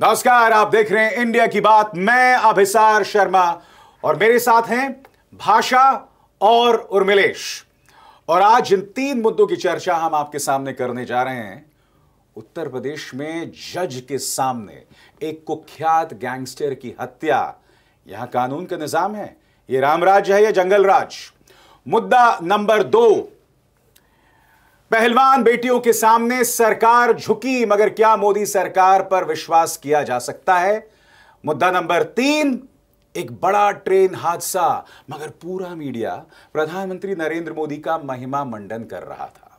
नमस्कार आप देख रहे हैं इंडिया की बात मैं अभिसार शर्मा और मेरे साथ हैं भाषा और उर्मिलेश और आज इन तीन मुद्दों की चर्चा हम आपके सामने करने जा रहे हैं उत्तर प्रदेश में जज के सामने एक कुख्यात गैंगस्टर की हत्या यहां कानून का निजाम है ये रामराज है या जंगल राज मुद्दा नंबर दो पहलवान बेटियों के सामने सरकार झुकी मगर क्या मोदी सरकार पर विश्वास किया जा सकता है मुद्दा नंबर तीन एक बड़ा ट्रेन हादसा मगर पूरा मीडिया प्रधानमंत्री नरेंद्र मोदी का महिमा मंडन कर रहा था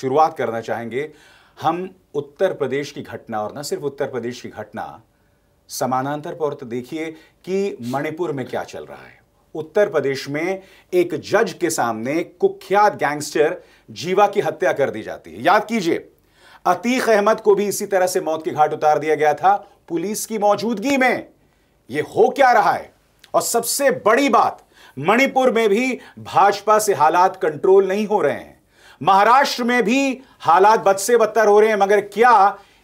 शुरुआत करना चाहेंगे हम उत्तर प्रदेश की घटना और न सिर्फ उत्तर प्रदेश की घटना समानांतर पर तो देखिए कि मणिपुर में क्या चल रहा है उत्तर प्रदेश में एक जज के सामने कुख्यात गैंगस्टर जीवा की हत्या कर दी जाती है याद कीजिए अतीक अहमद को भी इसी तरह से मौत की घाट उतार दिया गया था पुलिस की मौजूदगी में यह हो क्या रहा है और सबसे बड़ी बात मणिपुर में भी भाजपा से हालात कंट्रोल नहीं हो रहे हैं महाराष्ट्र में भी हालात बद से बदतर हो रहे हैं मगर क्या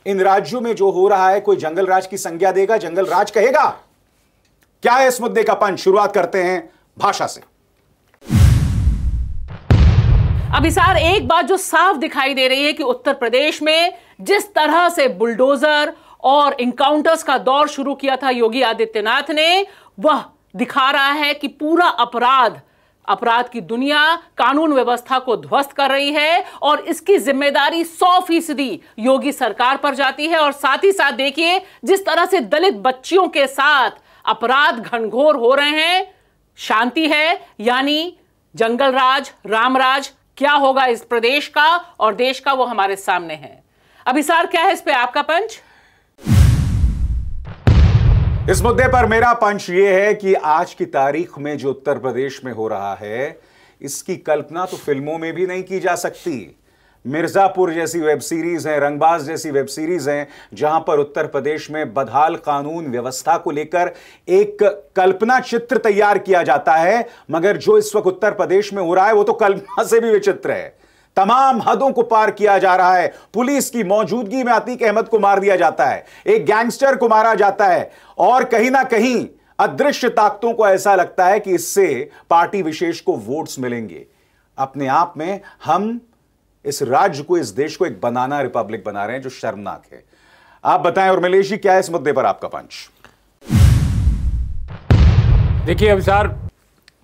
इन राज्यों में जो हो रहा है कोई जंगल राज की संज्ञा देगा जंगल राज कहेगा क्या है इस मुद्दे का पंच शुरुआत करते हैं भाषा से अभी सार एक बात जो साफ दिखाई दे रही है कि उत्तर प्रदेश में जिस तरह से बुलडोजर और इंकाउंटर्स का दौर शुरू किया था योगी आदित्यनाथ ने वह दिखा रहा है कि पूरा अपराध अपराध की दुनिया कानून व्यवस्था को ध्वस्त कर रही है और इसकी जिम्मेदारी 100 फीसदी योगी सरकार पर जाती है और साथ ही साथ देखिए जिस तरह से दलित बच्चियों के साथ अपराध घनघोर हो रहे हैं शांति है यानी जंगल राज रामराज क्या होगा इस प्रदेश का और देश का वो हमारे सामने है अभिसार क्या है इस पे आपका पंच इस मुद्दे पर मेरा पंच यह है कि आज की तारीख में जो उत्तर प्रदेश में हो रहा है इसकी कल्पना तो फिल्मों में भी नहीं की जा सकती मिर्ज़ापुर जैसी वेब सीरीज़ हैं रंगबाज जैसी वेब सीरीज़ हैं जहां पर उत्तर प्रदेश में बदहाल कानून व्यवस्था को लेकर एक कल्पना चित्र तैयार किया जाता है मगर जो इस वक्त उत्तर प्रदेश में हो रहा है वो तो कल्पना से भी विचित्र है तमाम हदों को पार किया जा रहा है पुलिस की मौजूदगी में आतीक अहमद को मार दिया जाता है एक गैंगस्टर को मारा जाता है और कहीं ना कहीं अदृश्य ताकतों को ऐसा लगता है कि इससे पार्टी विशेष को वोट्स मिलेंगे अपने आप में हम इस राज्य को इस देश को एक बनाना रिपब्लिक बना रहे हैं जो शर्मनाक है आप बताएं और मिलेश जी क्या है इस मुद्दे पर आपका पंच देखिए अभिसार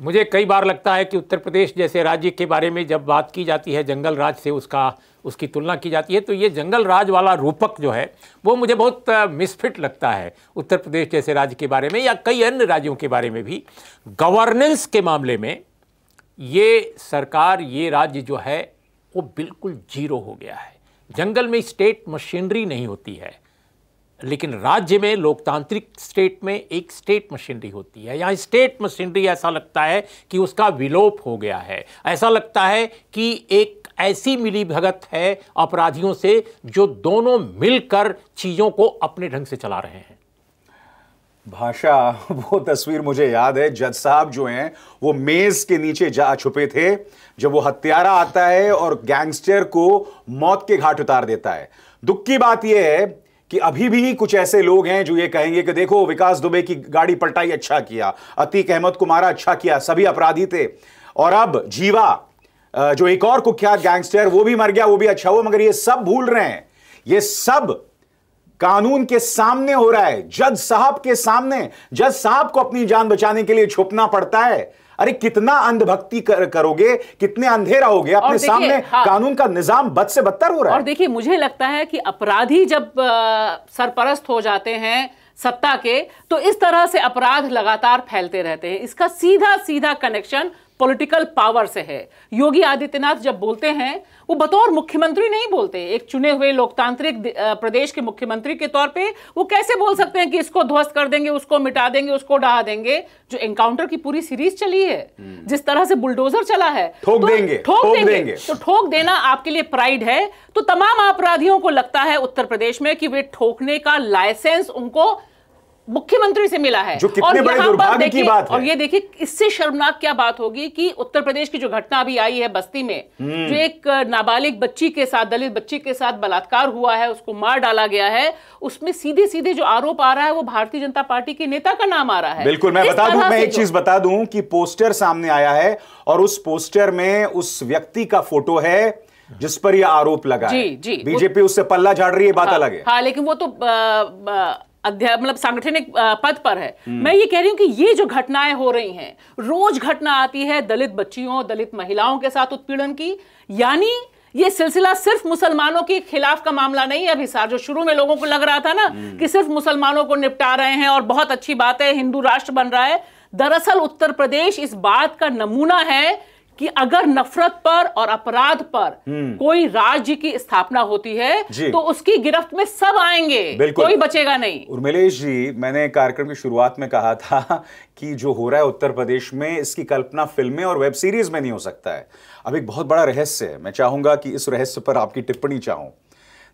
मुझे कई बार लगता है कि उत्तर प्रदेश जैसे राज्य के बारे में जब बात की जाती है जंगल राज से उसका उसकी तुलना की जाती है तो ये जंगल राज वाला रूपक जो है वो मुझे बहुत मिसफिट लगता है उत्तर प्रदेश जैसे राज्य के बारे में या कई अन्य राज्यों के बारे में भी गवर्नेंस के मामले में ये सरकार ये राज्य जो है वो बिल्कुल जीरो हो गया है जंगल में स्टेट मशीनरी नहीं होती है लेकिन राज्य में लोकतांत्रिक स्टेट में एक स्टेट मशीनरी होती है यहाँ स्टेट मशीनरी ऐसा लगता है कि उसका विलोप हो गया है ऐसा लगता है कि एक ऐसी मिली भगत है अपराधियों से जो दोनों मिलकर चीज़ों को अपने ढंग से चला रहे हैं भाषा वो तस्वीर मुझे याद है जज साहब जो हैं वो मेज के नीचे जा छुपे थे जब वो हत्यारा आता है और गैंगस्टर को मौत के घाट उतार देता है दुख की बात यह है कि अभी भी कुछ ऐसे लोग हैं जो ये कहेंगे कि देखो विकास दुबे की गाड़ी पलटाई अच्छा किया अतीक अहमद को मारा अच्छा किया सभी अपराधी थे और अब जीवा जो एक और कुख्यात गैंगस्टर वो भी मर गया वो भी अच्छा हुआ मगर ये सब भूल रहे हैं ये सब कानून के सामने हो रहा है जज साहब के सामने जज साहब को अपनी जान बचाने के लिए छुपना पड़ता है अरे कितना अंधभक्ति कर, करोगे कितने अंधेरा रहोगे अपने सामने हाँ, कानून का निजाम बद से बदतर हो रहा है और देखिए मुझे लगता है कि अपराधी जब सरपरस्त हो जाते हैं सत्ता के तो इस तरह से अपराध लगातार फैलते रहते हैं इसका सीधा सीधा कनेक्शन पॉलिटिकल पावर से है योगी आदित्यनाथ जब बोलते हैं वो बतौर मुख्यमंत्री नहीं बोलते एक चुने हुए लोकतांत्रिक प्रदेश के मुख्यमंत्री के तौर पे वो कैसे बोल सकते हैं कि इसको ध्वस्त कर देंगे उसको मिटा देंगे उसको डहा देंगे जो एनकाउंटर की पूरी सीरीज चली है हम्म। जिस तरह से बुलडोजर चला है ठोक तो, देंगे ठोक देंगे, देंगे तो ठोक देना आपके लिए प्राइड है तो तमाम अपराधियों को लगता है उत्तर प्रदेश में कि वे ठोकने का लाइसेंस उनको मुख्यमंत्री से मिला है जो कितने बड़े दुर्भाग्य की बात है और ये देखिए इससे शर्मनाक क्या बात होगी कि उत्तर प्रदेश की जो घटना अभी आई है बस्ती में हम्म। जो एक नाबालिग बच्ची के साथ दलित बच्ची के साथ बलात्कार हुआ है उसको मार डाला गया है उसमें सीधे सीधे जो आरोप आ रहा है वो भारतीय जनता पार्टी के नेता का नाम आ रहा है बिल्कुल मैं बता दू मैं एक चीज बता दू की पोस्टर सामने आया है और उस पोस्टर में उस व्यक्ति का फोटो है जिस पर यह आरोप लगा जी जी बीजेपी उससे पल्ला झाड़ रही है बात हाँ, अलग है हाँ लेकिन वो तो अध्याय मतलब सांगठनिक पद पर है मैं ये कह रही हूं कि ये जो घटनाएं हो रही हैं रोज घटना आती है दलित बच्चियों दलित महिलाओं के साथ उत्पीड़न की यानी ये सिलसिला सिर्फ मुसलमानों के खिलाफ का मामला नहीं है अभी सार जो शुरू में लोगों को लग रहा था ना कि सिर्फ मुसलमानों को निपटा रहे हैं और बहुत अच्छी बात है हिंदू राष्ट्र बन रहा है दरअसल उत्तर प्रदेश इस बात का नमूना है कि अगर नफरत पर और अपराध पर हम्म। कोई राज्य की स्थापना होती है तो उसकी गिरफ्त में सब आएंगे कोई बचेगा नहीं उर्मिलेश जी मैंने कार्यक्रम की शुरुआत में कहा था कि जो हो रहा है उत्तर प्रदेश में इसकी कल्पना फिल्में और वेब सीरीज में नहीं हो सकता है अब एक बहुत बड़ा रहस्य है मैं चाहूंगा कि इस रहस्य पर आपकी टिप्पणी चाहूं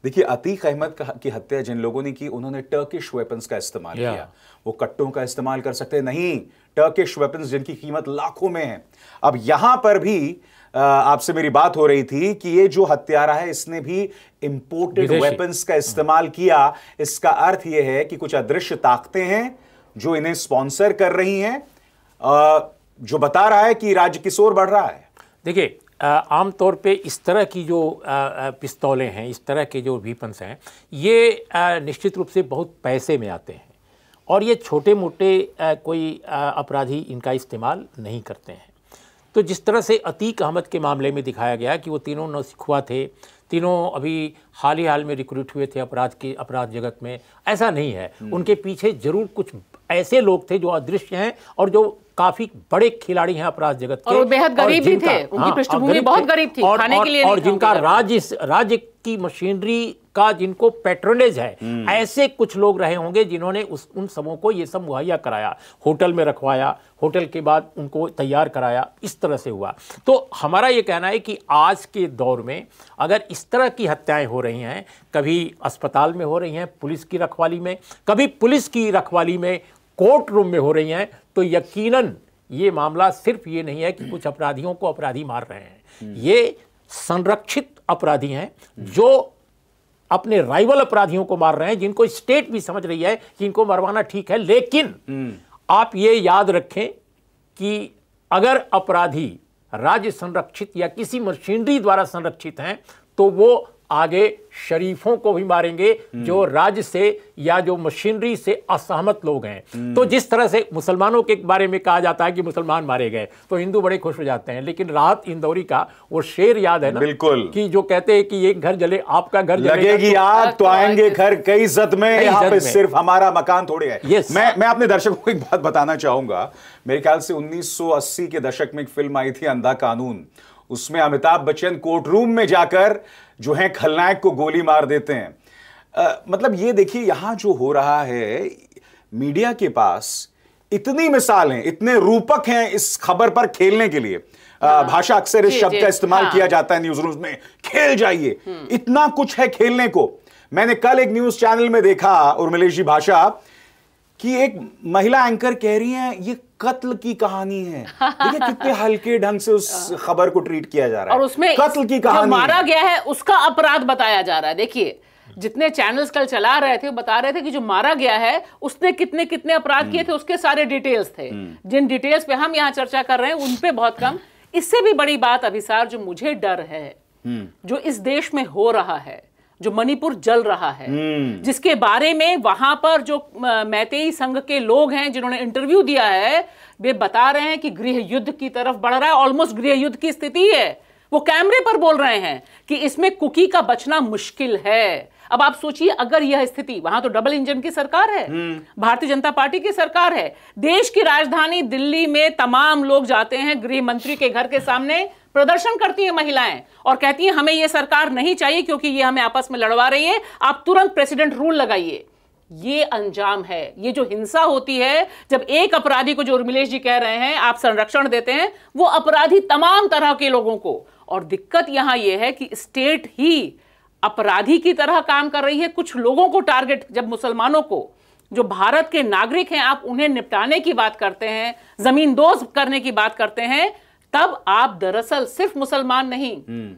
देखिए अतीक अहमद की हत्या जिन लोगों ने की उन्होंने टर्किश वेपन्स का इस्तेमाल किया वो कट्टों का इस्तेमाल कर सकते नहीं टर्किश वेपन्स जिनकी कीमत लाखों में है अब यहां पर भी आपसे मेरी बात हो रही थी कि ये जो हत्यारा है इसने भी इंपोर्टेड वेपन्स का हाँ। इस्तेमाल किया इसका अर्थ यह है कि कुछ अदृश्य ताकतें हैं जो इन्हें स्पॉन्सर कर रही हैं जो बता रहा है कि राज्य किस ओर बढ़ रहा है देखिए आम तौर पे इस तरह की जो पिस्तौलें हैं इस तरह के जो वीपन्स हैं ये निश्चित रूप से बहुत पैसे में आते हैं और ये छोटे मोटे कोई अपराधी इनका इस्तेमाल नहीं करते हैं तो जिस तरह से अतीक अहमद के मामले में दिखाया गया कि वो तीनों नौसिखुआ थे तीनों अभी हाल ही हाल में रिक्रूट हुए थे अपराध के अपराध जगत में ऐसा नहीं है हम्म। उनके पीछे जरूर कुछ ऐसे लोग थे जो अदृश्य हैं और जो काफी बड़े खिलाड़ी हैं अपराध जगत के और बेहद गरीब भी थे उनकी हाँ, पृष्ठभूमि बहुत गरीब थी और, खाने और, के लिए और जिनका राज्य राज्य की मशीनरी का जिनको पेट्रोनेज है हम्म। ऐसे कुछ लोग रहे होंगे जिन्होंने उस उन समूह को ये सब मुहैया कराया होटल में रखवाया होटल के बाद उनको तैयार कराया इस तरह से हुआ तो हमारा ये कहना है कि आज के दौर में अगर इस तरह की हत्याएं हो रही हैं कभी अस्पताल में हो रही हैं पुलिस की रखवाली में कभी पुलिस की रखवाली में कोर्ट रूम में हो रही हैं तो यकीनन ये मामला सिर्फ ये नहीं है कि कुछ अपराधियों को अपराधी मार रहे हैं हम्म। ये संरक्षित अपराधी हैं हम्म। जो अपने राइवल अपराधियों को मार रहे हैं जिनको स्टेट भी समझ रही है कि इनको मरवाना ठीक है लेकिन हम्म। आप ये याद रखें कि अगर अपराधी राज्य संरक्षित या किसी मशीनरी द्वारा संरक्षित हैं तो वो आगे शरीफों को भी मारेंगे जो हम्म। राज्य से या जो मशीनरी से असहमत लोग हैं तो हम्म। जिस तरह से मुसलमानों के बारे में कहा जाता है कि मुसलमान मारे गए तो हिंदू बड़े खुश हो जाते हैं लेकिन राहत इंदौरी का वो शेर याद है ना बिल्कुल कि जो कहते हैं कि एक घर जले आपका घर लगेगी तो आग तो आएंगे घर कई जत में सिर्फ हमारा मकान थोड़े है मैं मैं अपने दर्शकों को एक बात बताना चाहूंगा मेरे ख्याल से उन्नीस के दशक में एक फिल्म आई थी अंधा कानून उसमें अमिताभ बच्चन कोर्ट रूम में जाकर जो हैं खलनायक को गोली मार देते हैं आ, मतलब ये देखिए यहां जो हो रहा है मीडिया के पास इतनी मिसाल इतने रूपक हैं इस खबर पर खेलने के लिए हाँ, भाषा अक्सर इस शब्द का इस्तेमाल हाँ, किया जाता है न्यूज रूम में खेल जाइए हम्म। इतना कुछ है खेलने को मैंने कल एक न्यूज चैनल में देखा उर्मिलेश जी भाषा कि एक महिला एंकर कह रही है ये कत्ल की कहानी है देखिए कितने हल्के ढंग से उस हाँ। खबर को ट्रीट किया जा रहा है और उसमें कत्ल की कहानी मारा गया है उसका अपराध बताया जा रहा है देखिए जितने चैनल्स कल चला रहे थे बता रहे थे कि जो मारा गया है उसने कितने कितने अपराध किए हम्म। थे उसके सारे डिटेल्स थे हम्म। जिन डिटेल्स पे हम यहाँ चर्चा कर रहे हैं उन पे बहुत कम इससे भी बड़ी बात अभिसार जो मुझे डर है हम्म। जो इस देश में हो रहा है जो मणिपुर जल रहा है हम्म। जिसके बारे में वहां पर जो मैतेई संघ के लोग हैं जिन्होंने इंटरव्यू दिया है वे बता रहे हैं कि गृह युद्ध की तरफ बढ़ रहा है ऑलमोस्ट गृह युद्ध की स्थिति है वो कैमरे पर बोल रहे हैं कि इसमें कुकी का बचना मुश्किल है अब आप सोचिए अगर यह स्थिति वहां तो डबल इंजन की सरकार है हम्म। भारतीय जनता पार्टी की सरकार है देश की राजधानी दिल्ली में तमाम लोग जाते हैं गृह मंत्री के घर के सामने प्रदर्शन करती हैं महिलाएं और कहती हैं हमें यह सरकार नहीं चाहिए क्योंकि ये हमें आपस में लड़वा रही है आप तुरंत प्रेसिडेंट रूल लगाइए ये अंजाम है ये जो हिंसा होती है जब एक अपराधी को जो उर्मिलेश जी कह रहे हैं आप संरक्षण देते हैं वो अपराधी तमाम तरह के लोगों को और दिक्कत यहां यह है कि स्टेट ही अपराधी की तरह काम कर रही है कुछ लोगों को टारगेट जब मुसलमानों को जो भारत के नागरिक हैं आप उन्हें निपटाने की बात करते हैं जमीन दोज करने की बात करते हैं तब आप दरअसल सिर्फ मुसलमान नहीं हम्म।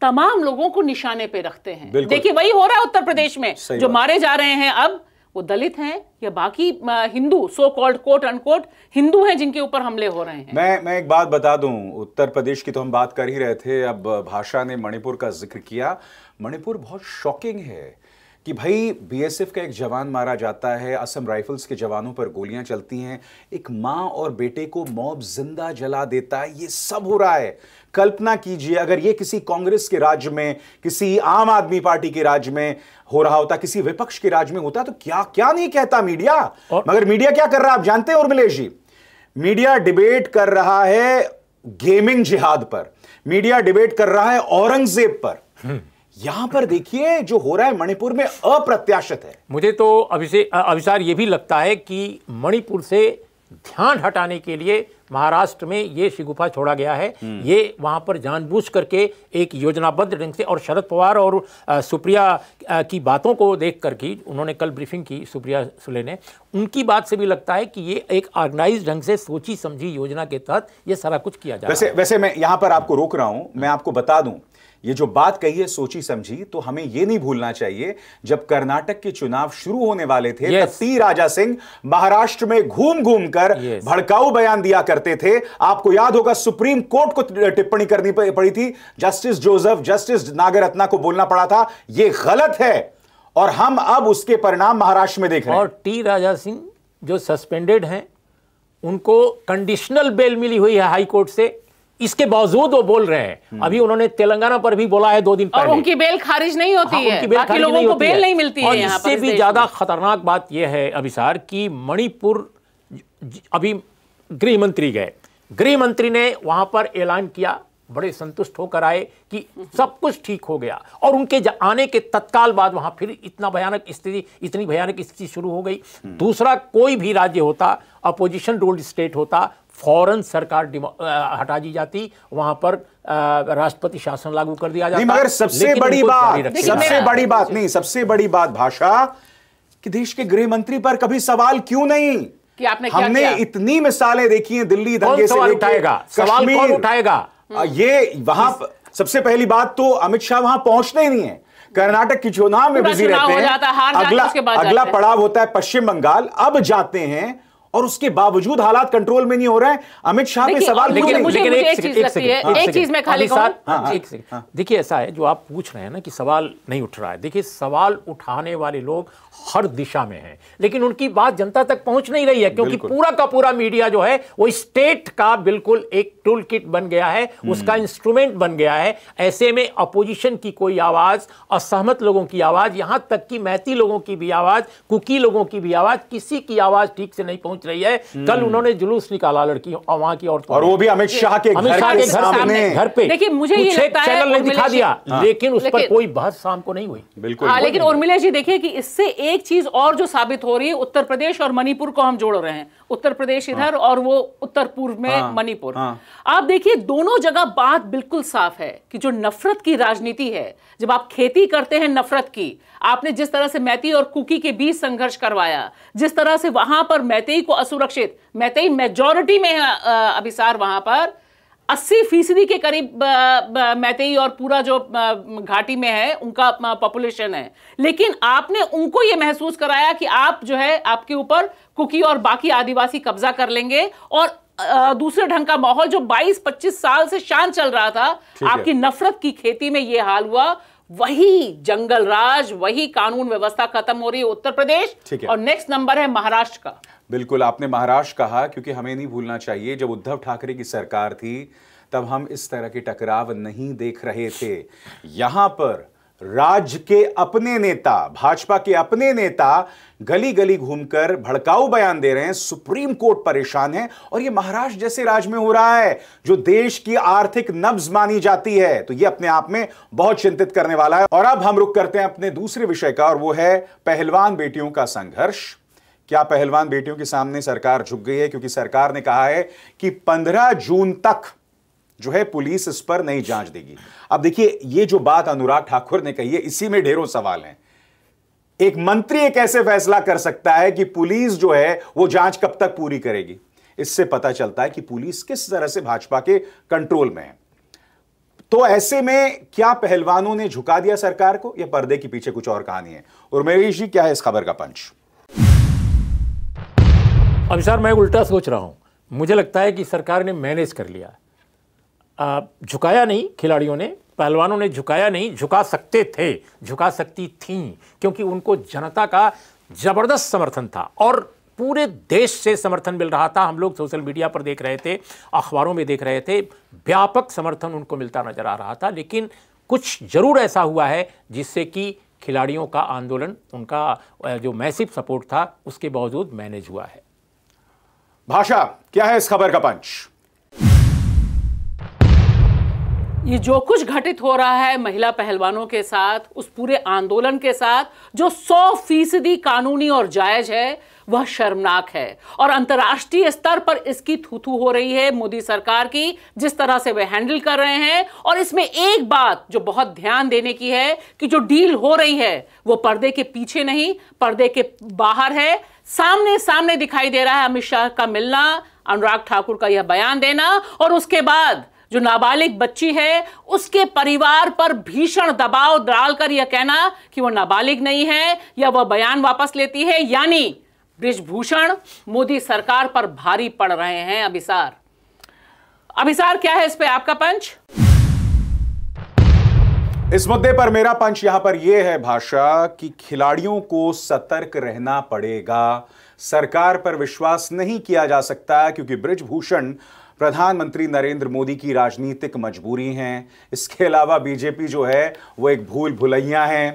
तमाम लोगों को निशाने पे रखते हैं देखिए वही हो रहा है उत्तर प्रदेश में जो मारे जा रहे हैं अब वो दलित हैं या बाकी Hindu so called quote unquote Hindu हैं जिनके ऊपर हमले हो रहे हैं मैं मैं एक बात बता दूं उत्तर प्रदेश की तो हम बात कर ही रहे थे अब भाषा ने मणिपुर का जिक्र किया मणिपुर बहुत शॉकिंग है कि भाई बीएसएफ का एक जवान मारा जाता है असम राइफल्स के जवानों पर गोलियां चलती हैं एक माँ और बेटे को मॉब जिंदा जला देता है ये सब हो रहा है कल्पना कीजिए अगर ये किसी कांग्रेस के राज्य में किसी आम आदमी पार्टी के राज्य में हो रहा होता किसी विपक्ष के राज्य में होता तो क्या क्या नहीं कहता मीडिया और... मगर मीडिया क्या कर रहा है आप जानते हैं उर्मिलेश जी मीडिया डिबेट कर रहा है गेमिंग जिहाद पर मीडिया डिबेट कर रहा है औरंगजेब पर हम्म। यहां पर देखिए जो हो रहा है मणिपुर में अप्रत्याशित है मुझे तो अभिसार ये भी लगता है कि मणिपुर से ध्यान हटाने के लिए महाराष्ट्र में ये शिगुफा छोड़ा गया है हम्म। ये वहां पर जानबूझ करके एक योजनाबद्ध ढंग से और शरद पवार और सुप्रिया की बातों को देख कर की उन्होंने कल ब्रीफिंग की सुप्रिया सुले ने उनकी बात से भी लगता है कि ये एक ऑर्गेनाइज ढंग से सोची समझी योजना के तहत ये सारा कुछ किया जाए वैसे वैसे मैं यहाँ पर आपको रोक रहा हूँ मैं आपको बता दूँ ये जो बात कही है सोची समझी तो हमें ये नहीं भूलना चाहिए जब कर्नाटक के चुनाव शुरू होने वाले थे yes. तब राजा सिंह महाराष्ट्र में घूम घूम कर yes. भड़काऊ बयान दिया करते थे आपको याद होगा सुप्रीम कोर्ट को टिप्पणी करनी पड़ी थी जस्टिस जोसेफ जस्टिस नागरत्ना को बोलना पड़ा था यह गलत है और हम अब उसके परिणाम महाराष्ट्र में देख रहे हैं और टी राजा सिंह जो सस्पेंडेड हैं उनको कंडीशनल बेल मिली हुई है हाईकोर्ट से इसके बावजूद वो बोल रहे हैं अभी उन्होंने तेलंगाना पर भी बोला है दो दिन पहले उनकी बेल खारिज नहीं होती हाँ, है बाकी लोगों को बेल नहीं मिलती है इससे भी ज्यादा खतरनाक बात यह है अभिसार कि मणिपुर अभी गृह मंत्री गए गृह मंत्री ने वहां पर ऐलान किया बड़े संतुष्ट होकर आए कि सब कुछ ठीक हो गया और उनके आने के तत्काल बाद वहां फिर इतना भयानक स्थिति इतनी भयानक स्थिति शुरू हो गई दूसरा कोई भी राज्य होता अपोजिशन रूल्ड स्टेट होता फौरन सरकार हटा दी जाती वहां पर राष्ट्रपति शासन लागू कर दिया जाता मगर सबसे बड़ी बात सबसे बड़ी बात नहीं सबसे बड़ी बात भाषा कि देश के गृह मंत्री पर कभी सवाल क्यों नहीं कि आपने क्या हमने क्या? इतनी मिसालें देखी हैं दिल्ली दंगे से सवाल उठाएगा सवाल कौन उठाएगा ये वहां सबसे पहली बात तो अमित शाह वहां पहुंचते ही नहीं है कर्नाटक की चुनाव में बिजी रहते हैं अगला अगला पड़ाव होता है पश्चिम बंगाल अब जाते हैं और उसके बावजूद हालात कंट्रोल में नहीं हो रहे अमित शाह पे सवाल लेकिन मुझे, लेकिन एक चीज है एक चीज मैं खाली हाँ, हाँ। देखिए ऐसा है जो आप पूछ रहे हैं ना कि सवाल नहीं उठ रहा है देखिए सवाल उठाने वाले लोग हर दिशा में है लेकिन उनकी बात जनता तक पहुंच नहीं रही है क्योंकि पूरा का पूरा मीडिया जो है वो स्टेट का बिल्कुल एक टूल किट बन गया है हम्म। उसका इंस्ट्रूमेंट बन गया है ऐसे में अपोजिशन की कोई आवाज असहमत लोगों की आवाज यहां तक कि मैती लोगों की भी आवाज कुकी लोगों की भी आवाज किसी की आवाज ठीक से नहीं पहुंच रही है हम्म। कल उन्होंने जुलूस निकाला लड़की वहां की औरतों और वो भी अमित शाह के घर सामने घर पे देखिए मुझे चैनल ने दिखा दिया हाँ। लेकिन उस पर कोई बहस शाम को नहीं हुई बिल्कुल हाँ, लेकिन उर्मिला जी देखिए कि इससे एक एक चीज और जो साबित हो रही है उत्तर प्रदेश और मणिपुर को हम जोड़ रहे हैं उत्तर प्रदेश हाँ। इधर हाँ। और वो उत्तर पूर्व में हाँ। मणिपुर हाँ। आप देखिए दोनों जगह बात बिल्कुल साफ है कि जो नफरत की राजनीति है जब आप खेती करते हैं नफरत की आपने जिस तरह से मैती और कुकी के बीच संघर्ष करवाया जिस तरह से वहां पर मैतई को असुरक्षित मैतेई मेजोरिटी में अभिसार वहां पर अस्सी फीसदी के करीब मैतेई और पूरा जो घाटी में है उनका पॉपुलेशन है लेकिन आपने उनको ये महसूस कराया कि आप जो है आपके ऊपर कुकी और बाकी आदिवासी कब्जा कर लेंगे और दूसरे ढंग का माहौल जो 22-25 साल से शांत चल रहा था आपकी नफरत की खेती में ये हाल हुआ वही जंगल राज वही कानून व्यवस्था खत्म हो रही है उत्तर प्रदेश और नेक्स्ट नंबर है महाराष्ट्र का बिल्कुल आपने महाराष्ट्र कहा क्योंकि हमें नहीं भूलना चाहिए जब उद्धव ठाकरे की सरकार थी तब हम इस तरह के टकराव नहीं देख रहे थे यहां पर राज्य के अपने नेता भाजपा के अपने नेता गली गली घूमकर भड़काऊ बयान दे रहे हैं सुप्रीम कोर्ट परेशान है और यह महाराष्ट्र जैसे राज्य में हो रहा है जो देश की आर्थिक नब्ज मानी जाती है तो यह अपने आप में बहुत चिंतित करने वाला है और अब हम रुक करते हैं अपने दूसरे विषय का और वो है पहलवान बेटियों का संघर्ष क्या पहलवान बेटियों के सामने सरकार झुक गई है क्योंकि सरकार ने कहा है कि 15 जून तक जो है पुलिस इस पर नहीं जांच देगी अब देखिए ये जो बात अनुराग ठाकुर ने कही है इसी में ढेरों सवाल हैं एक मंत्री एक ऐसे फैसला कर सकता है कि पुलिस जो है वो जांच कब तक पूरी करेगी इससे पता चलता है कि पुलिस किस तरह से भाजपा के कंट्रोल में है तो ऐसे में क्या पहलवानों ने झुका दिया सरकार को यह पर्दे के पीछे कुछ और कहानी है उर्मेश जी क्या है इस खबर का पंच अब सर मैं उल्टा सोच रहा हूँ मुझे लगता है कि सरकार ने मैनेज कर लिया झुकाया नहीं खिलाड़ियों ने पहलवानों ने झुकाया नहीं झुका सकते थे झुका सकती थी क्योंकि उनको जनता का ज़बरदस्त समर्थन था और पूरे देश से समर्थन मिल रहा था हम लोग सोशल मीडिया पर देख रहे थे अखबारों में देख रहे थे व्यापक समर्थन उनको मिलता नजर आ रहा था लेकिन कुछ जरूर ऐसा हुआ है जिससे कि खिलाड़ियों का आंदोलन उनका जो मैसिव सपोर्ट था उसके बावजूद मैनेज हुआ है भाषा क्या है इस खबर का पंच ये जो कुछ घटित हो रहा है महिला पहलवानों के साथ उस पूरे आंदोलन के साथ जो सौ फीसदी कानूनी और जायज है वह शर्मनाक है और अंतर्राष्ट्रीय स्तर पर इसकी थूथू हो रही है मोदी सरकार की जिस तरह से वे हैंडल कर रहे हैं और इसमें एक बात जो बहुत ध्यान देने की है कि जो डील हो रही है वो पर्दे के पीछे नहीं पर्दे के बाहर है सामने सामने दिखाई दे रहा है अमित शाह का मिलना अनुराग ठाकुर का यह बयान देना और उसके बाद जो नाबालिग बच्ची है उसके परिवार पर भीषण दबाव डालकर यह कहना कि वह नाबालिग नहीं है या वह बयान वापस लेती है यानी ब्रिजभूषण मोदी सरकार पर भारी पड़ रहे हैं अभिसार अभिसार क्या है इस पे आपका पंच इस मुद्दे पर मेरा पंच यहां पर यह है भाषा कि खिलाड़ियों को सतर्क रहना पड़ेगा सरकार पर विश्वास नहीं किया जा सकता क्योंकि ब्रिजभूषण प्रधानमंत्री नरेंद्र मोदी की राजनीतिक मजबूरी हैं इसके अलावा बीजेपी जो है वो एक भूल भुलैया है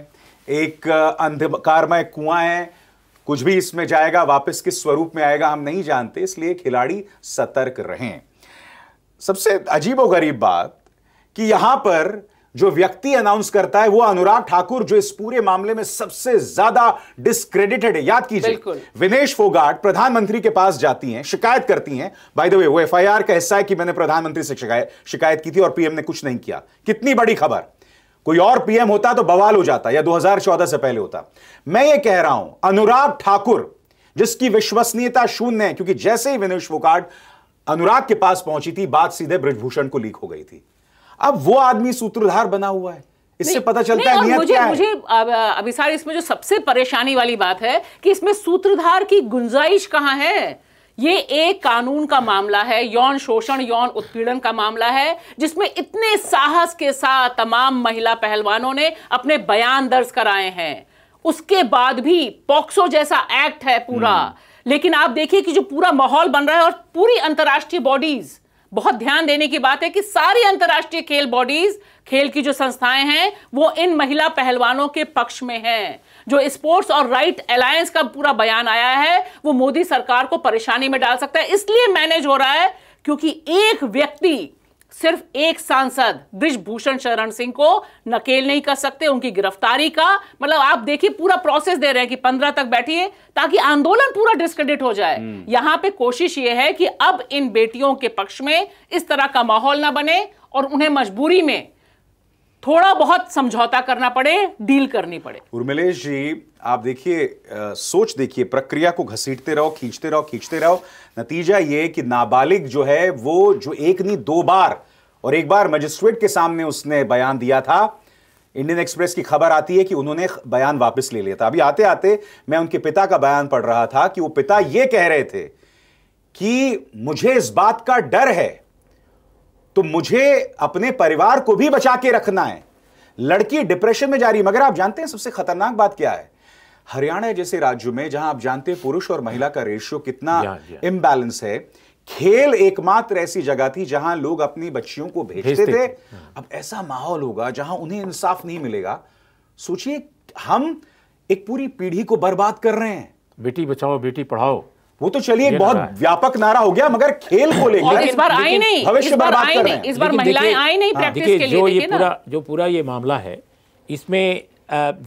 एक अंधकारमय कुआं है कुछ भी इसमें जाएगा वापस किस स्वरूप में आएगा हम नहीं जानते इसलिए खिलाड़ी सतर्क रहें सबसे अजीब गरीब बात कि यहां पर जो व्यक्ति अनाउंस करता है वो अनुराग ठाकुर जो इस पूरे मामले में सबसे ज्यादा डिस्क्रेडिटेड है याद कीजिए विनेश फोगाट प्रधानमंत्री के पास जाती हैं शिकायत करती हैं बाय द वे वो एफआईआर का हिस्सा है कि मैंने प्रधानमंत्री से शिकायत शिकायत की थी और पीएम ने कुछ नहीं किया कितनी बड़ी खबर कोई और पीएम होता तो बवाल हो जाता या 2014 से पहले होता मैं ये कह रहा हूं अनुराग ठाकुर जिसकी विश्वसनीयता शून्य है क्योंकि जैसे ही विनेश फोकाट अनुराग के पास पहुंची थी बात सीधे ब्रजभूषण को लीक हो गई थी अब वो आदमी सूत्रधार बना हुआ है इससे पता चलता है मुझे, क्या है मुझे अभिसार इसमें जो सबसे परेशानी वाली बात है कि इसमें सूत्रधार की गुंजाइश कहां है ये एक कानून का मामला है यौन शोषण यौन उत्पीड़न का मामला है जिसमें इतने साहस के साथ तमाम महिला पहलवानों ने अपने बयान दर्ज कराए हैं उसके बाद भी पॉक्सो जैसा एक्ट है पूरा हम्म। लेकिन आप देखिए कि जो पूरा माहौल बन रहा है और पूरी अंतर्राष्ट्रीय बॉडीज बहुत ध्यान देने की बात है कि सारी अंतर्राष्ट्रीय खेल बॉडीज खेल की जो संस्थाएं हैं वो इन महिला पहलवानों के पक्ष में हैं जो स्पोर्ट्स और राइट अलायंस का पूरा बयान आया है वो मोदी सरकार को परेशानी में डाल सकता है इसलिए मैनेज हो रहा है क्योंकि एक व्यक्ति सिर्फ एक सांसद ब्रिजभूषण शरण सिंह को नकेल नहीं कर सकते उनकी गिरफ्तारी का मतलब आप देखिए पूरा प्रोसेस दे रहे हैं कि पंद्रह तक बैठिए ताकि आंदोलन पूरा डिस्क्रेडिट हो जाए हम्म। यहां पे कोशिश ये है कि अब इन बेटियों के पक्ष में इस तरह का माहौल ना बने और उन्हें मजबूरी में थोड़ा बहुत समझौता करना पड़े डील करनी पड़े उर्मिलेश जी आप देखिए सोच देखिए प्रक्रिया को घसीटते रहो खींचते रहो खींचते रहो नतीजा ये कि नाबालिग जो है वो जो एक नहीं दो बार और एक बार मजिस्ट्रेट के सामने उसने बयान दिया था इंडियन एक्सप्रेस की खबर आती है कि उन्होंने बयान वापस ले लिया था अभी आते आते मैं उनके पिता का बयान पढ़ रहा था कि वो पिता ये कह रहे थे कि मुझे इस बात का डर है तो मुझे अपने परिवार को भी बचा के रखना है लड़की डिप्रेशन में जा रही मगर आप जानते हैं सबसे खतरनाक बात क्या है हरियाणा जैसे राज्य में जहां आप जानते हैं पुरुष और महिला का रेशियो कितना इम्बैलेंस है खेल एकमात्र ऐसी जगह थी जहां लोग अपनी बच्चियों को भेजते थे hmm. अब ऐसा माहौल होगा जहां उन्हें इंसाफ नहीं मिलेगा सोचिए हम एक पूरी पीढ़ी को बर्बाद कर रहे हैं बेटी बचाओ बेटी पढ़ाओ वो तो चलिए एक बहुत व्यापक नारा हो गया मगर खेल को लेकर इस बार आई नहीं भविष्य बर्बाद कर रहे हैं इस बार महिलाएं आई नहीं प्रैक्टिस हाँ, के लिए जो ये पूरा जो पूरा ये मामला है इसमें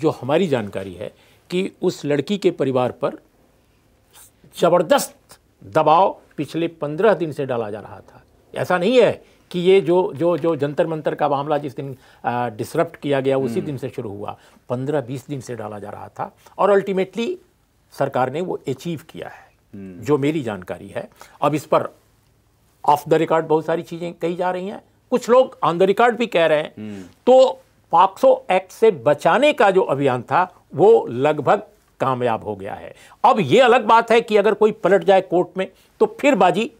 जो हमारी जानकारी है कि उस लड़की के परिवार पर जबरदस्त दबाव पिछले पंद्रह दिन से डाला जा रहा था ऐसा नहीं है कि ये जो जो जो जंतर मंतर का मामला जिस दिन डिसरप्ट किया गया उसी हम्म। दिन से शुरू हुआ पंद्रह बीस दिन से डाला जा रहा था और अल्टीमेटली सरकार ने वो अचीव किया है जो मेरी जानकारी है अब इस पर ऑफ द रिकॉर्ड बहुत सारी चीजें कही जा रही हैं कुछ लोग ऑन द रिकॉर्ड भी कह रहे हैं हम्म। तो पॉक्सो एक्ट से बचाने का जो अभियान था वो लगभग कामयाब हो गया है अब ये अलग बात है कि अगर कोई पलट जाए कोर्ट में तो फिर बाजी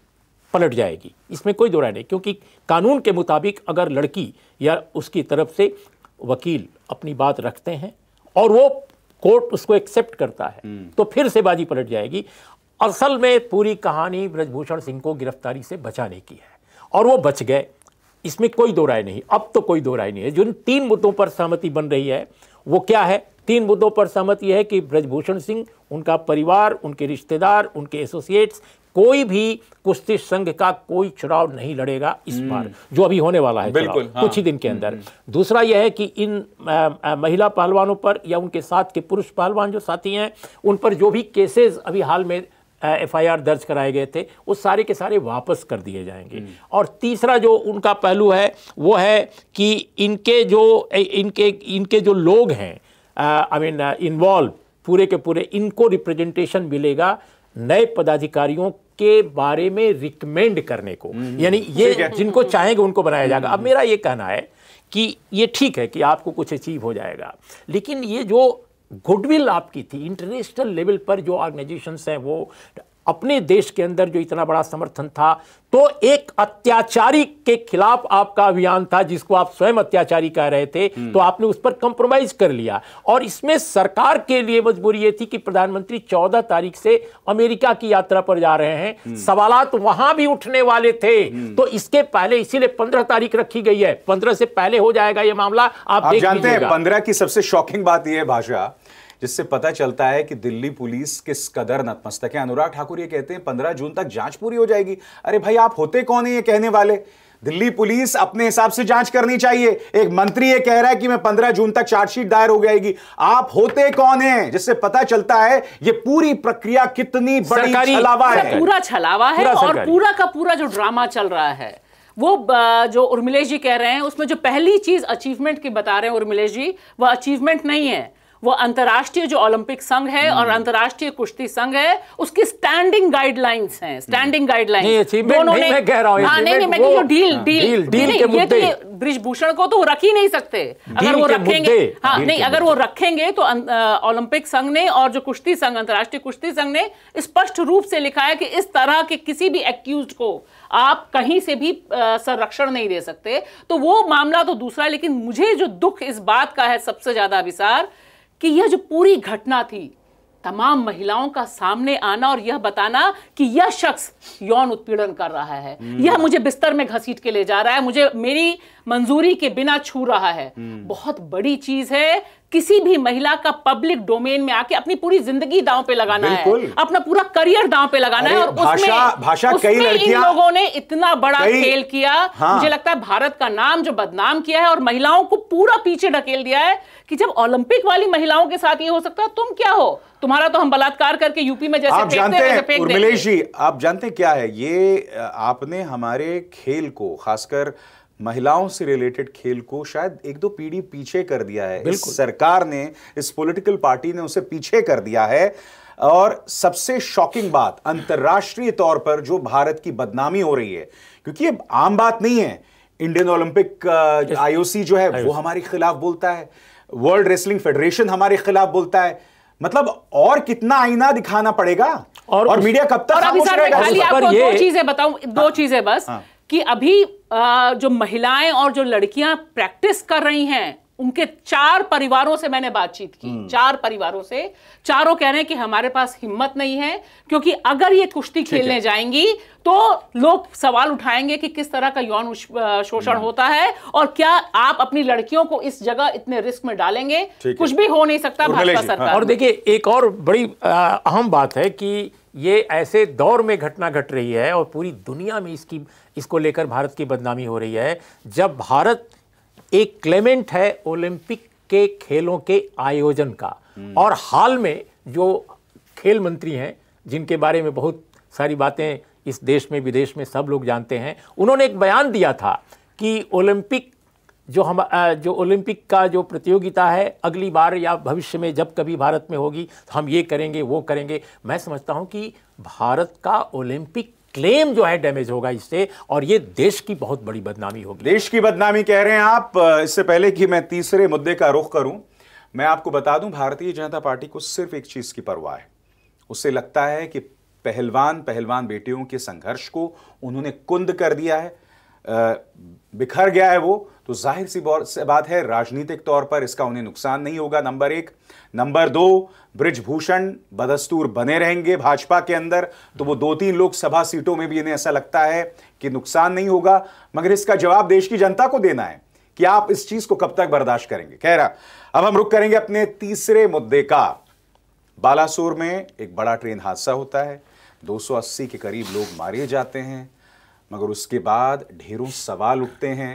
पलट जाएगी इसमें कोई दो राय नहीं क्योंकि कानून के मुताबिक अगर लड़की या उसकी तरफ से वकील अपनी बात रखते हैं और वो कोर्ट उसको एक्सेप्ट करता है हम्म। तो फिर से बाजी पलट जाएगी असल में पूरी कहानी ब्रजभूषण सिंह को गिरफ्तारी से बचाने की है और वो बच गए इसमें कोई दो राय नहीं अब तो कोई दो राय नहीं है जिन तीन मुद्दों पर सहमति बन रही है वो क्या है तीन मुद्दों पर सहमति है कि ब्रजभूषण सिंह उनका परिवार उनके रिश्तेदार उनके एसोसिएट्स कोई भी कुश्ती संघ का कोई चुनाव नहीं लड़ेगा इस बार हम्म। जो अभी होने वाला है हाँ। कुछ ही दिन के अंदर हम्म, हम्म। दूसरा यह है कि इन आ, आ, महिला पहलवानों पर या उनके साथ के पुरुष पहलवान जो साथी हैं उन पर जो भी केसेस अभी हाल में एफआईआर दर्ज कराए गए थे वो सारे के सारे वापस कर दिए जाएंगे और तीसरा जो उनका पहलू है वो है कि इनके जो इनके इनके जो लोग हैं आई मीन इन्वॉल्व पूरे के पूरे इनको रिप्रेजेंटेशन मिलेगा नए पदाधिकारियों के बारे में रिकमेंड करने को हम्म, हम्म, यानी ये जिनको चाहेंगे उनको बनाया जाएगा अब हम्म, मेरा ये कहना है कि ये ठीक है कि आपको कुछ अचीव हो जाएगा लेकिन ये जो गुडविल आपकी थी इंटरनेशनल लेवल पर जो ऑर्गेनाइजेशंस हैं वो अपने देश के अंदर जो इतना बड़ा समर्थन था तो एक अत्याचारी के खिलाफ आपका अभियान था जिसको आप स्वयं अत्याचारी कह रहे थे हम्म। तो आपने उस पर कंप्रोमाइज कर लिया और इसमें सरकार के लिए मजबूरी ये थी कि प्रधानमंत्री 14 तारीख से अमेरिका की यात्रा पर जा रहे हैं हम्म। सवालत वहां भी उठने वाले थे हम्म। तो इसके पहले इसीलिए पंद्रह तारीख रखी गई है पंद्रह से पहले हो जाएगा यह मामला आप, आप जानते हैं पंद्रह की सबसे शॉकिंग बात यह भाषा जिससे पता चलता है कि दिल्ली पुलिस किस कदर नतमस्तक है अनुराग ठाकुर ये कहते हैं पंद्रह जून तक जांच पूरी हो जाएगी अरे भाई आप होते कौन है ये कहने वाले दिल्ली पुलिस अपने हिसाब से जांच करनी चाहिए एक मंत्री ये कह रहा है कि मैं 15 जून तक चार्जशीट दायर हो जाएगी आप होते कौन हैं जिससे पता चलता है ये पूरी प्रक्रिया कितनी बड़ी छलावा अच्छा, है पूरा छलावा है पूरा और पूरा का पूरा जो ड्रामा चल रहा है वो जो उर्मिलेश जी कह रहे हैं उसमें जो पहली चीज अचीवमेंट की बता रहे हैं उर्मिलेश जी वह अचीवमेंट नहीं है वो अंतर्राष्ट्रीय जो ओलंपिक संघ है और हम्म। अंतर्राष्ट्रीय कुश्ती संघ है उसकी स्टैंडिंग गाइडलाइंस हैं स्टैंडिंग हम्म। गाइडलाइंस दोनों ने कह रहा हूं हाँ, नहीं नहीं मैं जो डील डील डील के तो मुद्दे ब्रिजभूषण को तो रख ही नहीं सकते अगर वो रखेंगे हाँ, हाँ नहीं अगर वो रखेंगे तो अं- ओलंपिक संघ ने और जो कुश्ती संघ अंतर्राष्ट्रीय कुश्ती संघ ने स्पष्ट रूप से लिखा है कि इस तरह के किसी भी एक्यूज को आप कहीं से भी संरक्षण नहीं दे सकते तो वो मामला तो दूसरा लेकिन मुझे जो दुख इस बात का है सबसे ज्यादा अभिसार कि यह जो पूरी घटना थी तमाम महिलाओं का सामने आना और यह बताना कि यह शख्स यौन उत्पीड़न कर रहा है हम्म। यह मुझे बिस्तर में घसीट के ले जा रहा है मुझे मेरी मंजूरी के बिना छू रहा है हम्म। बहुत बड़ी चीज है किसी भी महिला का पब्लिक डोमेन में आके अपनी पूरी जिंदगी दांव पे लगाना है अपना पूरा करियर दांव पे लगाना है और भाषा भाषा कई लड़कियां इन लोगों ने इतना बड़ा खेल किया हाँ। मुझे लगता है भारत का नाम जो बदनाम किया है और महिलाओं को पूरा पीछे ढकेल दिया है कि जब ओलंपिक वाली महिलाओं के साथ ये हो सकता है तुम क्या हो तुम्हारा तो हम बलात्कार करके यूपी में जैसे आप जानते हैं उर्मिलेश जी आप जानते क्या है ये आपने हमारे खेल को खासकर महिलाओं से रिलेटेड खेल को शायद एक दो पीढ़ी पीछे कर दिया है इस सरकार ने इस पॉलिटिकल पार्टी ने उसे पीछे कर दिया है और सबसे शॉकिंग बात अंतर्राष्ट्रीय तौर पर जो भारत की बदनामी हो रही है क्योंकि ये आम बात नहीं है इंडियन ओलंपिक आईओसी जो है वो हमारे खिलाफ बोलता है वर्ल्ड रेसलिंग फेडरेशन हमारे खिलाफ बोलता है मतलब और कितना आईना दिखाना पड़ेगा और, और मीडिया कब तक खाली आपको दो चीजें बताऊं दो हाँ। चीजें बस हाँ। कि अभी जो महिलाएं और जो लड़कियां प्रैक्टिस कर रही हैं उनके चार परिवारों से मैंने बातचीत की हम्म। चार परिवारों से चारों कह रहे हैं कि हमारे पास हिम्मत नहीं है क्योंकि अगर ये कुश्ती खेलने जाएंगी तो लोग सवाल उठाएंगे कि किस तरह का यौन शोषण हम्म। होता है और क्या आप अपनी लड़कियों को इस जगह इतने रिस्क में डालेंगे कुछ भी हो नहीं सकता भाजपा सरकार हाँ। और देखिए एक और बड़ी अहम बात है कि ये ऐसे दौर में घटना घट रही है और पूरी दुनिया में इसकी इसको लेकर भारत की बदनामी हो रही है जब भारत एक क्लेमेंट है ओलंपिक के खेलों के आयोजन का हम्म। और हाल में जो खेल मंत्री हैं जिनके बारे में बहुत सारी बातें इस देश में विदेश में सब लोग जानते हैं उन्होंने एक बयान दिया था कि ओलंपिक जो हम जो ओलंपिक का जो प्रतियोगिता है अगली बार या भविष्य में जब कभी भारत में होगी तो हम ये करेंगे वो करेंगे मैं समझता हूँ कि भारत का ओलंपिक क्लेम जो है डैमेज होगा इससे और ये देश की बहुत बड़ी बदनामी होगी देश की बदनामी कह रहे हैं आप इससे पहले कि मैं तीसरे मुद्दे का रुख करूं मैं आपको बता दूं भारतीय जनता पार्टी को सिर्फ एक चीज की परवाह है उसे लगता है कि पहलवान पहलवान बेटियों के संघर्ष को उन्होंने कुंद कर दिया है बिखर गया है वो तो जाहिर सी बात है राजनीतिक तौर पर इसका उन्हें नुकसान नहीं होगा नंबर एक नंबर दो ब्रिजभूषण बदस्तूर बने रहेंगे भाजपा के अंदर तो वो दो तीन लोकसभा सीटों में भी इन्हें ऐसा लगता है कि नुकसान नहीं होगा मगर इसका जवाब देश की जनता को देना है कि आप इस चीज को कब तक बर्दाश्त करेंगे कह रहा अब हम रुक करेंगे अपने तीसरे मुद्दे का बालासोर में एक बड़ा ट्रेन हादसा होता है 280 के करीब लोग मारे जाते हैं मगर उसके बाद ढेरों सवाल उठते हैं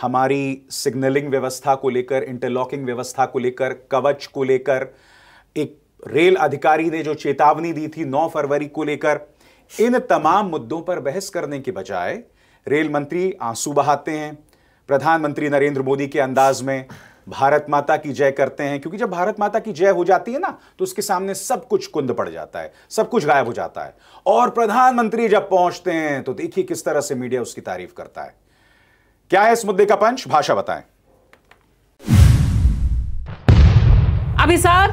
हमारी सिग्नलिंग व्यवस्था को लेकर इंटरलॉकिंग व्यवस्था को लेकर कवच को लेकर एक रेल अधिकारी ने जो चेतावनी दी थी 9 फरवरी को लेकर इन तमाम मुद्दों पर बहस करने के बजाय रेल मंत्री आंसू बहाते हैं प्रधानमंत्री नरेंद्र मोदी के अंदाज में भारत माता की जय करते हैं क्योंकि जब भारत माता की जय हो जाती है ना तो उसके सामने सब कुछ कुंद पड़ जाता है सब कुछ गायब हो जाता है और प्रधानमंत्री जब पहुंचते हैं तो देखिए किस तरह से मीडिया उसकी तारीफ करता है क्या है इस मुद्दे का पंच भाषा बताएं अभी सर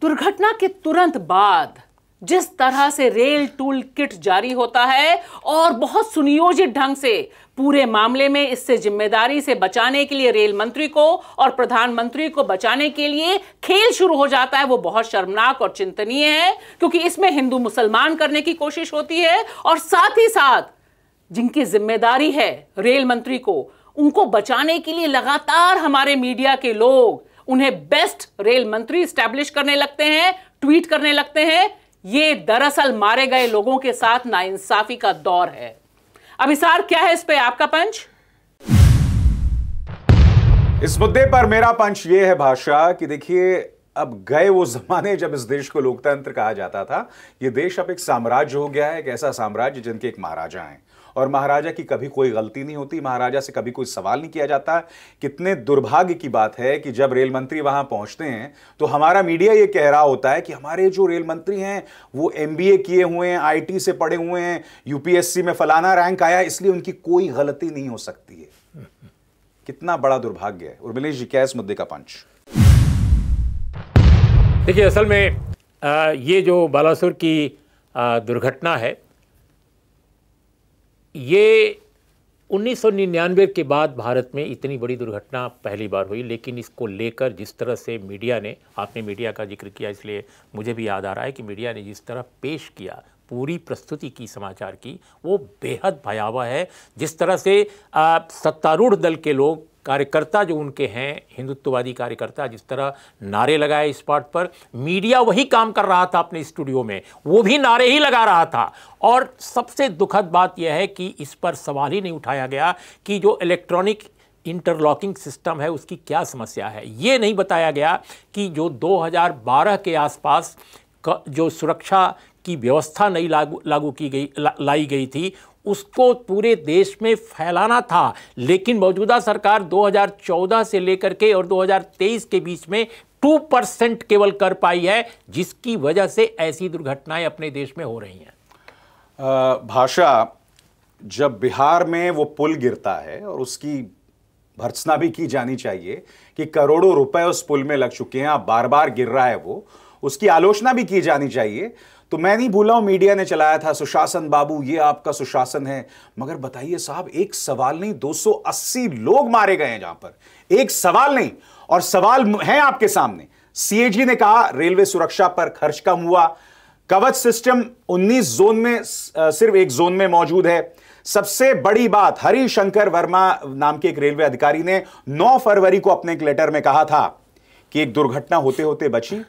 दुर्घटना के तुरंत बाद जिस तरह से रेल टूल किट जारी होता है और बहुत सुनियोजित ढंग से पूरे मामले में इससे जिम्मेदारी से बचाने के लिए रेल मंत्री को और प्रधानमंत्री को बचाने के लिए खेल शुरू हो जाता है वो बहुत शर्मनाक और चिंतनीय है क्योंकि इसमें हिंदू मुसलमान करने की कोशिश होती है और साथ ही साथ जिनकी जिम्मेदारी है रेल मंत्री को उनको बचाने के लिए लगातार हमारे मीडिया के लोग उन्हें बेस्ट रेल मंत्री स्टैब्लिश करने लगते हैं ट्वीट करने लगते हैं ये दरअसल मारे गए लोगों के साथ नाइंसाफी का दौर है अब इसार क्या है इस पे आपका पंच इस मुद्दे पर मेरा पंच यह है भाषा कि देखिए अब गए वो जमाने जब इस देश को लोकतंत्र कहा जाता था ये देश अब एक साम्राज्य हो गया है एक ऐसा साम्राज्य जिनके एक महाराजा हैं और महाराजा की कभी कोई गलती नहीं होती महाराजा से कभी कोई सवाल नहीं किया जाता कितने दुर्भाग्य की बात है कि जब रेल मंत्री वहां पहुंचते हैं तो हमारा मीडिया ये कह रहा होता है कि हमारे जो रेल मंत्री हैं वो एम किए हुए हैं आई से पढ़े हुए हैं यूपीएससी में फलाना रैंक आया इसलिए उनकी कोई गलती नहीं हो सकती है कितना बड़ा दुर्भाग्य है उर्मिलेश जी क्या इस मुद्दे का पंच देखिए असल में ये जो बालासुर की दुर्घटना है ये 1999 के बाद भारत में इतनी बड़ी दुर्घटना पहली बार हुई लेकिन इसको लेकर जिस तरह से मीडिया ने आपने मीडिया का जिक्र किया इसलिए मुझे भी याद आ रहा है कि मीडिया ने जिस तरह पेश किया पूरी प्रस्तुति की समाचार की वो बेहद भयावह है जिस तरह से सत्तारूढ़ दल के लोग कार्यकर्ता जो उनके हैं हिंदुत्ववादी कार्यकर्ता जिस तरह नारे लगाए इस पार्ट पर मीडिया वही काम कर रहा था अपने स्टूडियो में वो भी नारे ही लगा रहा था और सबसे दुखद बात यह है कि इस पर सवाल ही नहीं उठाया गया कि जो इलेक्ट्रॉनिक इंटरलॉकिंग सिस्टम है उसकी क्या समस्या है ये नहीं बताया गया कि जो 2012 के आसपास जो सुरक्षा की व्यवस्था नहीं लागू लागू की गई ला, लाई गई थी उसको पूरे देश में फैलाना था लेकिन मौजूदा सरकार 2014 से लेकर के और 2023 के बीच में टू परसेंट केवल कर पाई है जिसकी वजह से ऐसी दुर्घटनाएं अपने देश में हो रही हैं भाषा जब बिहार में वो पुल गिरता है और उसकी भर्सना भी की जानी चाहिए कि करोड़ों रुपए उस पुल में लग चुके हैं बार बार गिर रहा है वो उसकी आलोचना भी की जानी चाहिए तो मैं नहीं भूला हूं मीडिया ने चलाया था सुशासन बाबू ये आपका सुशासन है मगर बताइए साहब एक सवाल नहीं 280 लोग मारे गए हैं जहां पर एक सवाल नहीं और सवाल है आपके सामने सीएजी ने कहा रेलवे सुरक्षा पर खर्च कम हुआ कवच सिस्टम 19 जोन में सिर्फ एक जोन में मौजूद है सबसे बड़ी बात हरिशंकर वर्मा नाम के एक रेलवे अधिकारी ने 9 फरवरी को अपने एक लेटर में कहा था कि एक दुर्घटना होते होते बची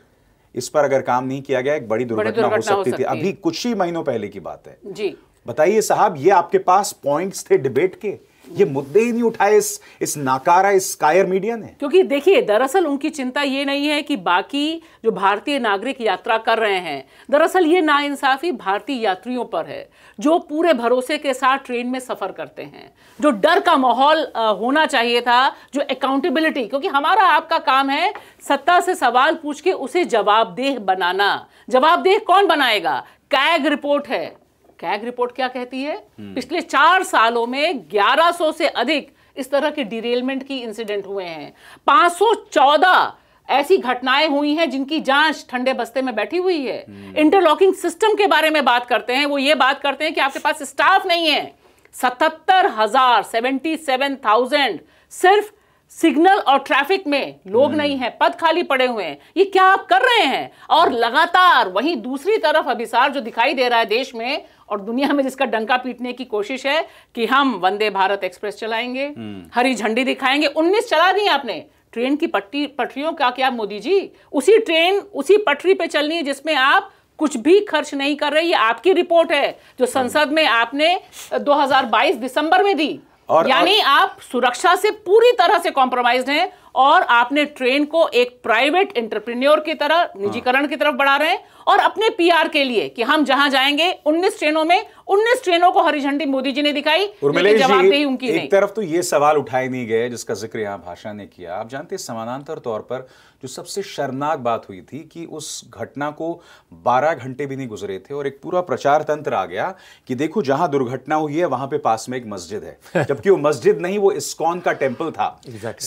इस पर अगर काम नहीं किया गया एक बड़ी दुर्घटना हो सकती थी अभी कुछ ही महीनों पहले की बात है जी बताइए साहब ये आपके पास पॉइंट्स थे डिबेट के ये मुद्दे ही नहीं उठाए इस इस नाकारा इस कायर मीडिया ने क्योंकि देखिए दरअसल उनकी चिंता ये नहीं है कि बाकी जो भारतीय नागरिक यात्रा कर रहे हैं दरअसल ये नाइंसाफी भारतीय यात्रियों पर है जो पूरे भरोसे के साथ ट्रेन में सफर करते हैं जो डर का माहौल होना चाहिए था जो अकाउंटेबिलिटी क्योंकि हमारा आपका काम है सत्ता से सवाल पूछ के उसे जवाबदेह बनाना जवाबदेह कौन बनाएगा कैग रिपोर्ट है कैग रिपोर्ट क्या कहती है हम्म। पिछले चार सालों में 1100 से अधिक इस तरह के डिरेलमेंट की इंसिडेंट हुए हैं 514 ऐसी घटनाएं हुई हैं जिनकी जांच ठंडे बस्ते में बैठी हुई है इंटरलॉकिंग सिस्टम हम्म। के बारे में बात करते हैं वो ये बात करते हैं कि आपके पास स्टाफ नहीं है सतहत्तर हजार सेवेंटी सेवन थाउजेंड सिर्फ सिग्नल और ट्रैफिक में लोग हम्म। नहीं है पद खाली पड़े हुए हैं ये क्या आप कर रहे हैं और लगातार वहीं दूसरी तरफ अभिसार जो दिखाई दे रहा है देश में और दुनिया में जिसका डंका पीटने की कोशिश है कि हम वंदे भारत एक्सप्रेस चलाएंगे हम्म। हरी झंडी दिखाएंगे उन्नीस चला दी आपने ट्रेन की पट्टी पटरियों का क्या मोदी जी उसी ट्रेन उसी पटरी पे चलनी है जिसमें आप कुछ भी खर्च नहीं कर रहे ये आपकी रिपोर्ट है जो हम्म। संसद में आपने 2022 दिसंबर में दी यानी आप सुरक्षा से पूरी तरह से कॉम्प्रोमाइज हैं और आपने ट्रेन को एक प्राइवेट एंटरप्रेन्योर की तरह हाँ। निजीकरण की तरफ बढ़ा रहे हैं और अपने पीआर के लिए कि हम जहां जाएंगे 19 ट्रेनों में 19 ट्रेनों को हरी झंडी मोदी जी ने दिखाई जवाबदेही उनकी एक तरफ तो ये सवाल उठाए नहीं गए जिसका जिक्र यहां भाषा ने किया आप जानते समानांतर तौर पर जो सबसे शर्मनाक बात हुई थी कि उस घटना को 12 घंटे भी नहीं गुजरे थे और एक पूरा प्रचार तंत्र आ गया कि देखो जहां दुर्घटना हुई है वहां पे पास में एक मस्जिद है जबकि वो मस्जिद नहीं वो इस्कॉन का टेम्पल था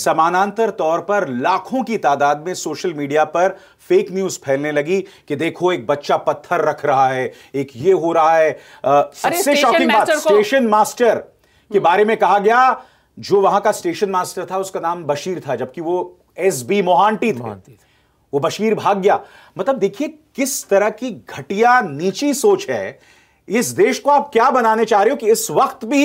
समानांतर तौर पर लाखों की तादाद में सोशल मीडिया पर फेक न्यूज फैलने लगी कि देखो एक बच्चा पत्थर रख रहा है एक ये हो रहा है सबसे शॉकिंग बात स्टेशन मास्टर के हम्म। बारे में कहा गया जो वहां का स्टेशन मास्टर था उसका नाम बशीर था जबकि वो एस बी मोहांटी थे, थे। वो बशीर भाग गया मतलब देखिए किस तरह की घटिया नीची सोच है इस देश को आप क्या बनाने चाह रहे हो कि इस वक्त भी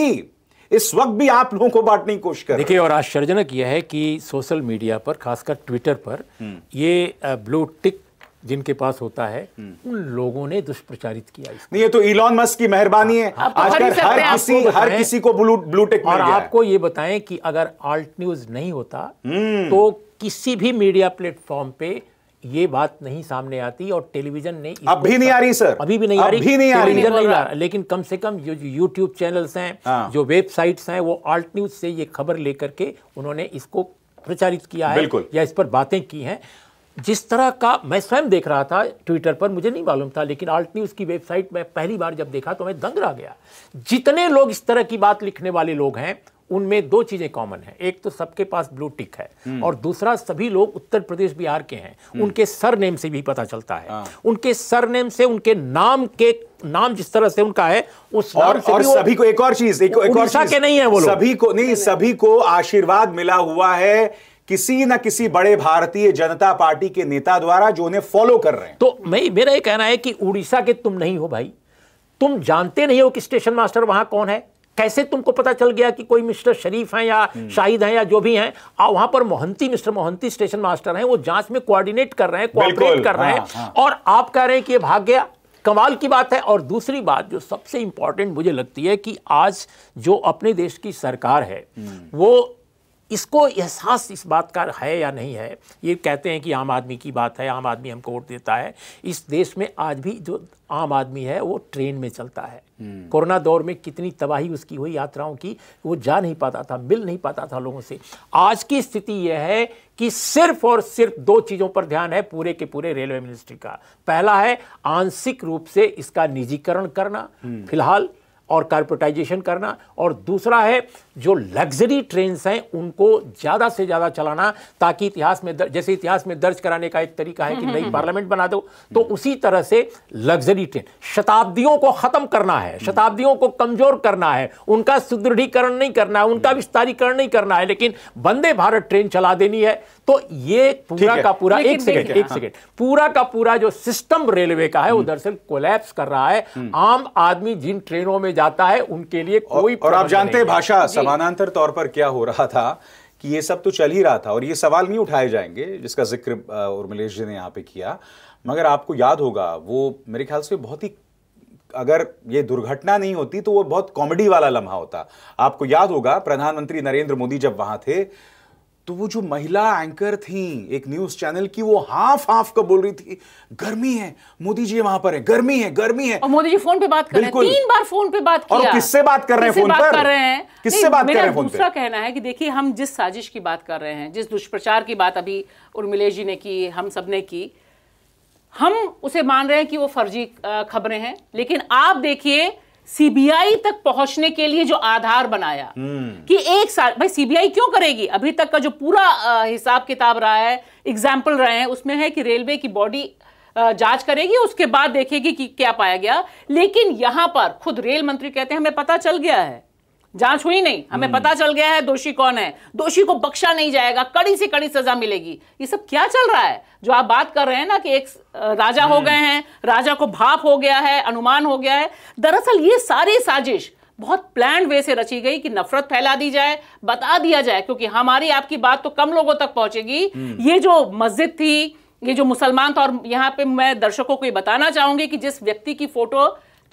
इस वक्त भी आप लोगों को बांटने की कोशिश कर देखिए और आश्चर्यजनक यह है कि सोशल मीडिया पर खासकर ट्विटर पर हम्म। ये ब्लू टिक जिनके पास होता है हम्म। उन लोगों ने दुष्प्रचारित किया नहीं ये तो इलॉन मस्क की मेहरबानी है हाँ, हाँ। तो आजकल हर किसी हर किसी को ब्लू ब्लू टिक और आपको ये बताएं कि अगर आल्ट न्यूज नहीं होता हम्म। तो किसी भी मीडिया प्लेटफॉर्म पे ये बात नहीं सामने आती और टेलीविजन ने अभी नहीं आ रही सर अभी भी नहीं आ रही अभी नहीं आ रही नहीं आ हाँ। लेकिन कम से कम जो यूट्यूब चैनल्स हैं हाँ। जो वेबसाइट्स हैं वो आल्ट न्यूज से ये खबर लेकर के उन्होंने इसको प्रचारित किया है या इस पर बातें की हैं जिस तरह का मैं स्वयं देख रहा था ट्विटर पर मुझे नहीं मालूम था लेकिन आल्ट न्यूज़ की वेबसाइट में पहली बार जब देखा तो मैं दंग रह गया जितने लोग इस तरह की बात लिखने वाले लोग हैं उनमें दो चीज़ें कॉमन है एक तो सबके पास ब्लू टिक है हम्म। और दूसरा सभी लोग उत्तर प्रदेश बिहार के हैं हम्म। उनके सर नेम से भी पता चलता है हाँ। उनके सर नेम से उनके नाम के नाम जिस तरह से उनका है उस और, और सभी को एक और चीज एक, एक और चीज, के नहीं है वो सभी को नहीं सभी को आशीर्वाद मिला हुआ है किसी ना किसी बड़े भारतीय जनता पार्टी के नेता द्वारा जो उन्हें फॉलो कर रहे हैं तो मैं मेरा ये कहना है कि उड़ीसा के तुम नहीं हो भाई तुम जानते नहीं हो कि स्टेशन मास्टर वहां कौन है कैसे तुमको पता चल गया कि कोई मिस्टर शरीफ हैं या हम्म। शाहिद हैं या जो भी हैं और वहां पर Mohanty mister Mohanty station master हैं वो जांच में कोऑर्डिनेट कर रहे हैं कोऑपरेट कर रहे हैं हाँ, हाँ। और आप कह रहे हैं कि ये भाग गया कमाल की बात है और दूसरी बात जो सबसे इंपॉर्टेंट मुझे लगती है कि आज जो अपने देश की सरकार है हम्म। वो इसको एहसास इस बात का है या नहीं है ये कहते हैं कि आम आदमी की बात है आम आदमी हमको वोट देता है इस देश में आज भी जो आम आदमी है वो ट्रेन में चलता है हम्म। कोरोना दौर में कितनी तबाही उसकी हुई यात्राओं की वो जा नहीं पाता था मिल नहीं पाता था लोगों से आज की स्थिति यह है कि सिर्फ और सिर्फ दो चीज़ों पर ध्यान है पूरे के पूरे रेलवे मिनिस्ट्री का पहला है आंशिक रूप से इसका निजीकरण करना हम्म। फिलहाल और कारपोरेटाइजेशन करना और दूसरा है जो लग्जरी ट्रेन्स हैं उनको ज़्यादा से ज़्यादा चलाना ताकि इतिहास में जैसे इतिहास में दर्ज कराने का एक तरीका है कि हम्म, नई पार्लियामेंट हम्म, हम्म। बना दो तो उसी तरह से लग्जरी ट्रेन शताब्दियों को ख़त्म करना है शताब्दियों को कमज़ोर करना है उनका सुदृढ़ीकरण नहीं करना है उनका विस्तारीकरण नहीं करना है लेकिन वंदे भारत ट्रेन चला देनी है तो ये पूरा का पूरा एक सेकेंड एक सेकेंड पूरा का पूरा जो सिस्टम रेलवे का है वो दरअसल कोलैप्स कर रहा है आम आदमी जिन ट्रेनों में जाता है उनके लिए कोई और, और आप जानते हैं भाषा समानांतर तौर पर क्या हो रहा था कि ये सब तो चल ही रहा था और ये सवाल नहीं उठाए जाएंगे जिसका जिक्र उर्मिलेश जी ने यहाँ पे किया मगर आपको याद होगा वो मेरे ख्याल से बहुत ही अगर ये दुर्घटना नहीं होती तो वो बहुत कॉमेडी वाला लम्हा होता आपको याद होगा प्रधानमंत्री नरेंद्र मोदी जब वहां थे तो वो जो महिला एंकर थी एक न्यूज चैनल की वो हाफ हाफ का बोल रही थी गर्मी है मोदी जी वहां पर है गर्मी है गर्मी है और मोदी जी फोन पे बात कर रहे हैं तीन बार फोन पे बात किया और किससे बात कर रहे हैं फोन पर कर रहे हैं किससे बात कर रहे हैं फोन दूसरा कहना है कि देखिए हम जिस साजिश की बात कर रहे हैं जिस दुष्प्रचार की बात अभी उर्मिलेश जी ने की हम सब ने की हम उसे मान रहे हैं कि वो फर्जी खबरें हैं लेकिन आप देखिए सीबीआई तक पहुंचने के लिए जो आधार बनाया हम्म। कि एक साल भाई सीबीआई क्यों करेगी अभी तक का जो पूरा हिसाब किताब रहा है एग्जाम्पल रहे हैं उसमें है कि रेलवे की बॉडी जांच करेगी उसके बाद देखेगी कि क्या पाया गया लेकिन यहां पर खुद रेल मंत्री कहते हैं हमें पता चल गया है जांच हुई नहीं हमें हम्म। पता चल गया है दोषी कौन है दोषी को बख्शा नहीं जाएगा कड़ी से कड़ी सजा मिलेगी ये सब क्या चल रहा है जो आप बात कर रहे हैं ना कि एक राजा हो हम्म। गए हैं राजा को भाप हो गया है अनुमान हो गया है दरअसल ये सारी साजिश बहुत प्लान वे से रची गई कि नफरत फैला दी जाए बता दिया जाए क्योंकि हमारी आपकी बात तो कम लोगों तक पहुंचेगी हम्म। ये जो मस्जिद थी ये जो मुसलमान था और यहाँ पे मैं दर्शकों को ये बताना चाहूंगी कि जिस व्यक्ति की फोटो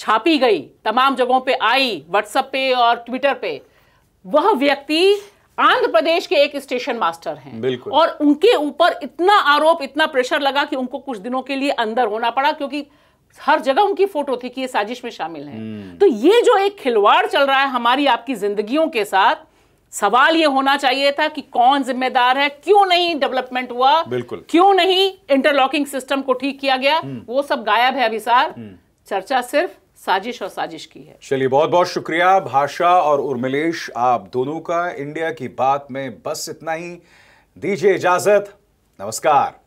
छापी गई तमाम जगहों पे आई व्हाट्सएप पे और ट्विटर पे वह व्यक्ति आंध्र प्रदेश के एक स्टेशन मास्टर हैं और उनके ऊपर इतना आरोप इतना प्रेशर लगा कि उनको कुछ दिनों के लिए अंदर होना पड़ा क्योंकि हर जगह उनकी फोटो थी कि ये साजिश में शामिल हैं हम्म। तो ये जो एक खिलवाड़ चल रहा है हमारी आपकी जिंदगियों के साथ सवाल ये होना चाहिए था कि कौन जिम्मेदार है क्यों नहीं डेवलपमेंट हुआ बिल्कुल क्यों नहीं इंटरलॉकिंग सिस्टम को ठीक किया गया हम्म। वो सब गायब है अभिसार हम्म। चर्चा सिर्फ साजिश और साजिश की है चलिए बहुत बहुत शुक्रिया भाषा और उर्मिलेश आप दोनों का इंडिया की बात में बस इतना ही दीजिए इजाजत नमस्कार